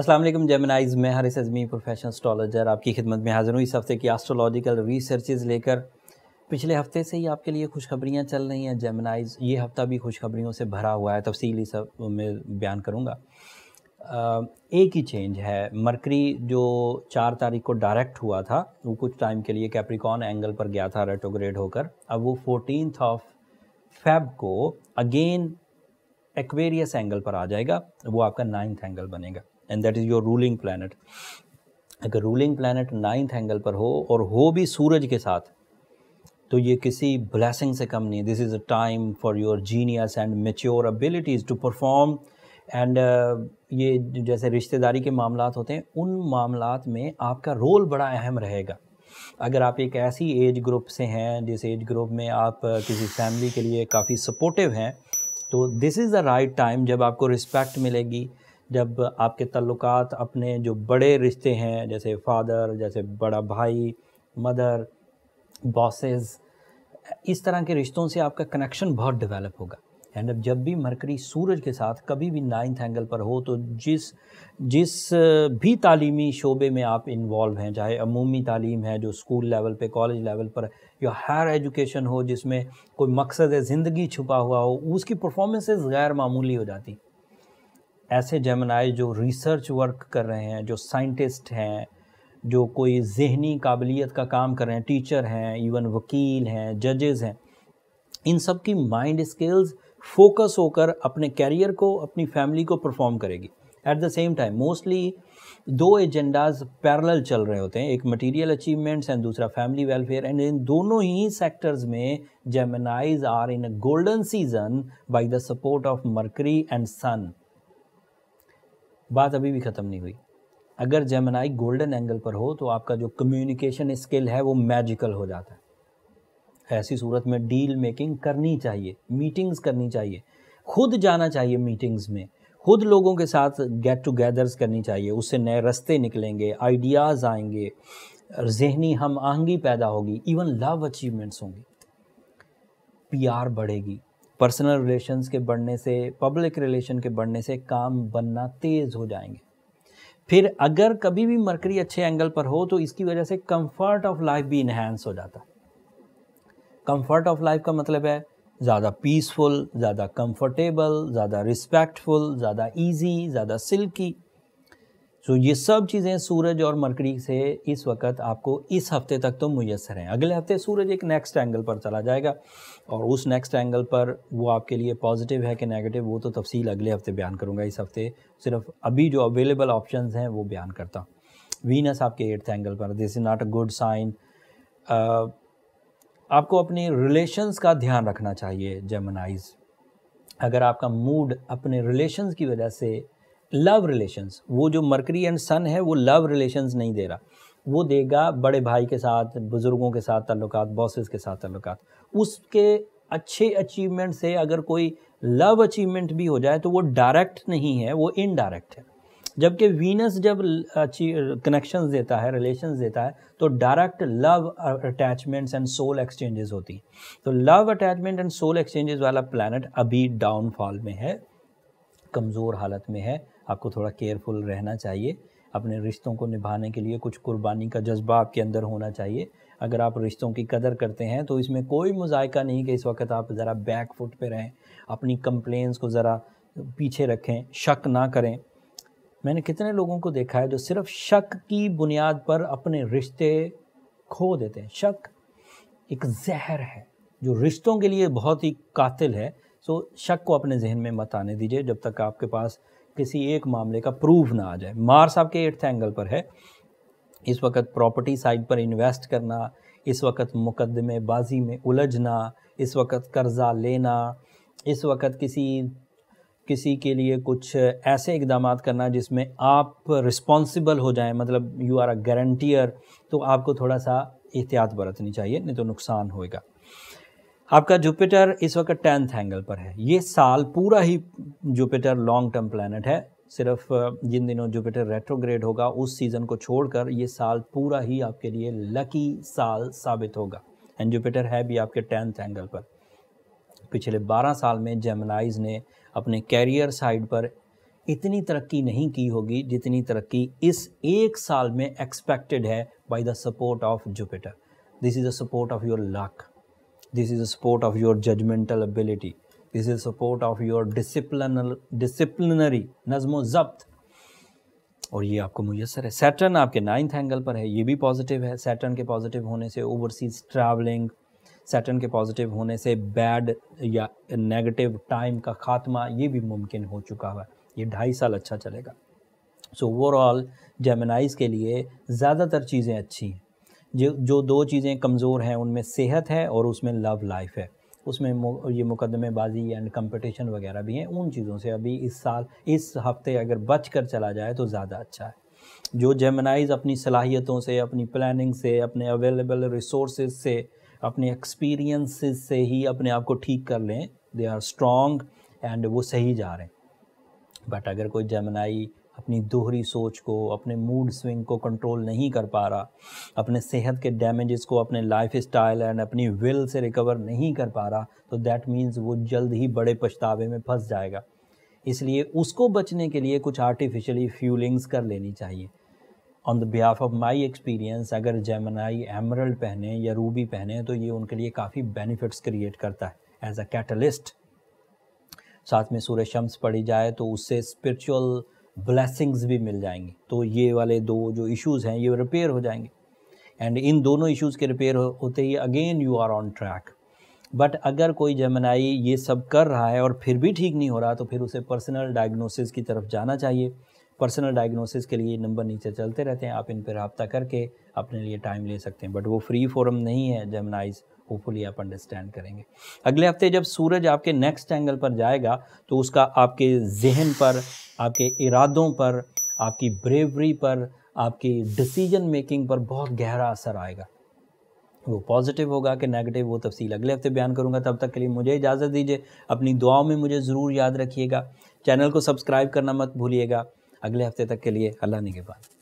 असलम जेमिनाइज मैं हरिस अजमी प्रोफेशनल स्ट्रॉलॉजर आपकी खिदमत में हाजिर हूँ इस हफ्ते की एस्ट्रोलॉजिकल रिसर्चेज लेकर पिछले हफ्ते से ही आपके लिए खुशखबरियाँ चल रही हैं जेमिनाइज ये हफ्ता भी खुशखबरियों से भरा हुआ है तफसीली सब मैं बयान करूँगा एक ही चेंज है मरकरी जो चार तारीख को डायरेक्ट हुआ था वो कुछ टाइम के लिए कैप्रिकॉन एंगल पर गया था रेटोग्रेड होकर अब वो फोर्टीन ऑफ फैब को अगेन एक्वेरियस एंगल पर आ जाएगा वो आपका नाइन्थ एंगल बनेगा and that is your ruling planet अगर रूलिंग प्लानट नाइन्थ एंगल पर हो और हो भी सूरज के साथ तो ये किसी ब्लैसिंग से कम नहीं this is a time for your genius and mature abilities to perform and ये जैसे रिश्तेदारी के मामला होते हैं उन मामला में आपका रोल बड़ा अहम रहेगा अगर आप एक ऐसी एज ग्रुप से हैं जिस एज ग्रुप में आप uh, किसी फैमिली के लिए काफ़ी सपोर्टिव हैं तो this is the right time जब आपको रिस्पेक्ट मिलेगी जब आपके तल्लुकात अपने जो बड़े रिश्ते हैं जैसे फादर जैसे बड़ा भाई मदर बॉसेस इस तरह के रिश्तों से आपका कनेक्शन बहुत डेवलप होगा एंड अब जब भी मरकरी सूरज के साथ कभी भी नाइन्थ एंगल पर हो तो जिस जिस भी तालीमी शोबे में आप इन्वॉल्व हैं चाहे अमूमी तालीम है जो स्कूल लेवल पे कॉलेज लेवल पर या हायर एजुकेशन हो जिसमें कोई मकसद ज़िंदगी छुपा हुआ हो उसकी परफॉर्मेंसेस गैर मामूली हो जाती ऐसे जेमनाई जो रिसर्च वर्क कर रहे हैं जो साइंटिस्ट हैं जो कोई जहनी काबिलियत का काम कर रहे हैं टीचर हैं इवन वकील हैं जजेज हैं इन सब की माइंड स्किल्स फोकस होकर अपने कैरियर को अपनी फैमिली को परफॉर्म करेगी at the same time mostly दो एजेंडाज पैरल चल रहे होते हैं एक मटीरियल अचीवमेंट्स एंड दूसरा फैमिली वेलफेयर एंड इन दोनों ही सेक्टर्स में Geminis are in a golden season by the support of Mercury and Sun बात अभी भी ख़त्म नहीं हुई अगर जेमनाई गोल्डन एंगल पर हो तो आपका जो कम्युनिकेशन स्किल है वो मैजिकल हो जाता है ऐसी सूरत में डील मेकिंग करनी चाहिए मीटिंग्स करनी चाहिए खुद जाना चाहिए मीटिंग्स में खुद लोगों के साथ गेट टुगेदर्स करनी चाहिए उससे नए रास्ते निकलेंगे आइडियाज़ आएंगे जहनी हम आहंगी पैदा होगी इवन लव अचीवमेंट्स होंगी पीआर बढ़ेगी पर्सनल रिलेशंस के बढ़ने से पब्लिक रिलेशन के बढ़ने से काम बनना तेज़ हो जाएंगे फिर अगर कभी भी मरकरी अच्छे एंगल पर हो तो इसकी वजह से कंफर्ट ऑफ लाइफ भी इन्हेंस हो जाता है कंफर्ट ऑफ लाइफ का मतलब है ज़्यादा पीसफुल ज़्यादा कंफर्टेबल ज़्यादा रिस्पेक्टफुल ज़्यादा इजी ज़्यादा सिल्की सो ये सब चीज़ें सूरज और मरकरी से इस वक्त आपको इस हफ्ते तक तो मैसर हैं अगले हफ्ते सूरज एक नेक्स्ट एंगल पर चला जाएगा और उस नेक्स्ट एंगल पर वो आपके लिए पॉजिटिव है कि नेगेटिव वो तो तफसील अगले हफ्ते बयान करूँगा इस हफ्ते सिर्फ अभी जो अवेलेबल ऑप्शन हैं वो बयान करता हूँ वीनस आपके एट्थ एंगल पर this is not a good sign आपको अपने रिलेशंस का ध्यान रखना चाहिए जेमनाइज अगर आपका मूड अपने रिलेशंस की वजह से लव रिलेशंस वो जो मरकरी एंड सन है वो लव रिलेशंस नहीं दे रहा वो देगा बड़े भाई के साथ बुज़ुर्गों के साथ तल्लु बॉसेस के साथ ताल्लुक उसके अच्छे अचीवमेंट से अगर कोई लव अचीवमेंट भी हो जाए तो वो डायरेक्ट नहीं है वो इनडायरेक्ट है जबकि वीनस जब कनेक्शन देता है रिलेशन देता है तो direct love attachments and soul exchanges होती हैं तो love attachment and soul exchanges वाला प्लानट अभी डाउनफॉल में है कमज़ोर हालत में है आपको थोड़ा केयरफुल रहना चाहिए अपने रिश्तों को निभाने के लिए कुछ कुर्बानी का जज्बा आपके अंदर होना चाहिए अगर आप रिश्तों की कदर करते हैं तो इसमें कोई मुजायका नहीं कि इस वक्त आप ज़रा बैक फुट पर रहें अपनी कंप्लेंट्स को ज़रा पीछे रखें शक ना करें मैंने कितने लोगों को देखा है जो सिर्फ शक की बुनियाद पर अपने रिश्ते खो देते हैं शक एक जहर है जो रिश्तों के लिए बहुत ही कातिल है सो शक को अपने जहन में मत आने दीजिए जब तक आपके पास किसी एक मामले का प्रूफ ना आ जाए मार्स आपके एट्थ एंगल पर है इस वक्त प्रॉपर्टी साइड पर इन्वेस्ट करना इस वक्त मुकदमेबाजी में उलझना इस वक्त कर्ज़ा लेना इस वक्त किसी किसी के लिए कुछ ऐसे इकदाम करना जिसमें आप रिस्पॉन्सिबल हो जाएं मतलब यू आर अ गारंटियर तो आपको थोड़ा सा एहतियात बरतनी चाहिए नहीं तो नुकसान होएगा आपका जुपिटर इस वक्त टेंथ एंगल पर है ये साल पूरा ही जुपिटर लॉन्ग टर्म प्लानट है सिर्फ जिन दिनों जुपिटर रेट्रोग्रेड होगा उस सीज़न को छोड़कर ये साल पूरा ही आपके लिए लकी साल साबित होगा एंड जुपिटर है भी आपके टेंथ एंगल पर पिछले 12 साल में जेमनाइज ने अपने कैरियर साइड पर इतनी तरक्की नहीं की होगी जितनी तरक्की इस एक साल में एक्सपेक्टेड है by the support of Jupiter this is the support of your luck this is a sport of your judgmental ability this is a sport of your disciplinal disciplinary नज़म ज़ब्त और ये आपको मुयसर है सैटर्न आपके नाइन्थ एंगल पर है ये भी पॉजिटिव है सैटर्न के पॉजिटिव होने से ओवरसीज ट्रैवलिंग सैटर्न के पॉजिटिव होने से बैड या नेगेटिव टाइम का खात्मा ये भी मुमकिन हो चुका हुआ ये ढाई साल अच्छा चलेगा सो ओवरऑल जेमिनाइज के लिए ज़्यादातर चीज़ें अच्छी हैं जो जो दो चीज़ें कमज़ोर हैं उनमें सेहत है और उसमें लव लाइफ है उसमें ये मुकदमेबाजी एंड कंपटीशन वगैरह भी हैं उन चीज़ों से अभी इस साल इस हफ्ते अगर बच कर चला जाए तो ज़्यादा अच्छा है जो जेमनाइज अपनी सलाहियतों से अपनी प्लानिंग से अपने अवेलेबल रिसोर्स से अपने एक्सपीरियंस से ही अपने आप को ठीक कर लें दे आर स्ट्रॉन्ग एंड वो सही जा रहे हैं बट अगर कोई जमनाई अपनी दोहरी सोच को अपने मूड स्विंग को कंट्रोल नहीं कर पा रहा अपने सेहत के डैमेजेस को अपने लाइफ स्टाइल एंड अपनी विल से रिकवर नहीं कर पा रहा तो दैट मीन्स वो जल्द ही बड़े पछतावे में फंस जाएगा इसलिए उसको बचने के लिए कुछ आर्टिफिशली फ्यूलिंग्स कर लेनी चाहिए on the behalf of my experience अगर जेमनाई एमरल्ड पहने या रूबी पहने तो ये उनके लिए काफ़ी बेनिफिट्स क्रिएट करता है एज अ कैटलिस्ट साथ में सूर्य शम्स पढ़ी जाए तो उससे स्पिरिचुअल ब्लैसिंग्स भी मिल जाएंगी तो ये वाले दो जो इश्यूज़ हैं ये रिपेयर हो जाएंगे एंड इन दोनों इश्यूज़ के रिपेयर होते ही again you are on track but अगर कोई जमनाई ये सब कर रहा है और फिर भी ठीक नहीं हो रहा तो फिर उसे पर्सनल डायग्नोसिस की तरफ जाना चाहिए पर्सनल डायग्नोसिस के लिए नंबर नीचे चलते रहते हैं आप इन पर रबता करके अपने लिए टाइम ले सकते हैं बट वो फ्री फोरम नहीं है जमनाइज़ होपफुली आप अंडरस्टैंड करेंगे अगले हफ्ते जब सूरज आपके नेक्स्ट एंगल पर जाएगा तो उसका आपके जहन पर आपके इरादों पर आपकी ब्रेवरी पर आपकी डिसीजन मेकिंग पर बहुत गहरा असर आएगा वो पॉजिटिव होगा कि नेगेटिव वो तफसील अगले हफ्ते बयान करूँगा तब तक के लिए मुझे इजाज़त दीजिए अपनी दुआओं में मुझे ज़रूर याद रखिएगा चैनल को सब्सक्राइब करना मत भूलिएगा अगले हफ्ते तक के लिए अल्लाह ने निगेबान